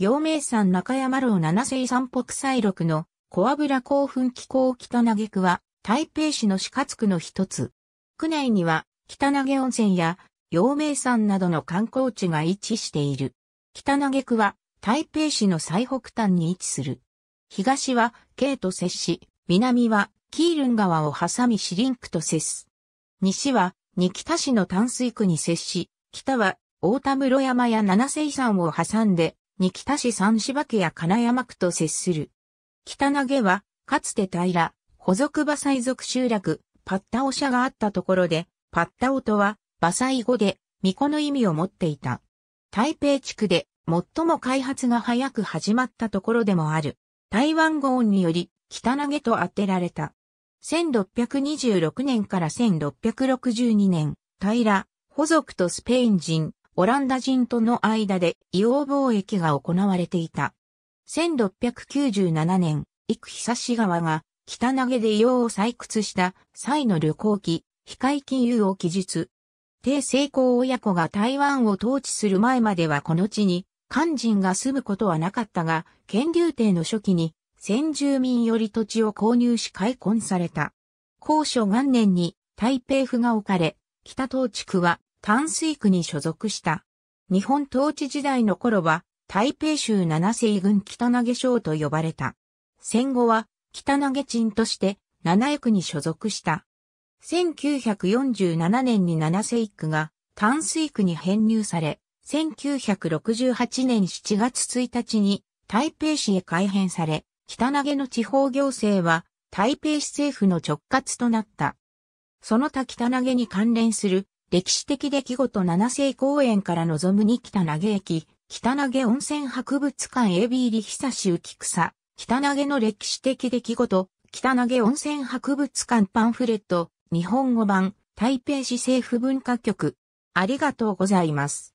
陽明山中山楼七世山北西六の小油興奮気候北投げ区は台北市の四活区の一つ。区内には北投げ温泉や陽明山などの観光地が位置している。北投げ区は台北市の最北端に位置する。東は京都接し、南はキールン川を挟みシリンクと接す。西は二北市の淡水区に接し、北は大田室山や七世山を挟んでに北市三芝家や金山区と接する。北投げは、かつて平、補族、馬祭族集落、パッタオ社があったところで、パッタオとは、馬祭語で、巫女の意味を持っていた。台北地区で、最も開発が早く始まったところでもある。台湾語音により、北投げと当てられた。1626年から1662年、平、補族とスペイン人、オランダ人との間で硫黄貿易が行われていた。1697年、幾久志川が北投げで硫黄を採掘した際の旅行記、非海金融を記述。帝成功親子が台湾を統治する前まではこの地に漢人が住むことはなかったが、建立帝の初期に先住民より土地を購入し開墾された。高所元年に台北府が置かれ、北東地区は淡水区に所属した。日本統治時代の頃は、台北州七世郡北投げ省と呼ばれた。戦後は、北投げ鎮として、七役に所属した。1947年に七世区が、淡水区に編入され、1968年7月1日に、台北市へ改編され、北投げの地方行政は、台北市政府の直轄となった。その他北投げに関連する歴史的出来事七世公園から望むに北投駅、北投温泉博物館 AB 利久し浮草、北投の歴史的出来事、北投温泉博物館パンフレット、日本語版、台北市政府文化局。ありがとうございます。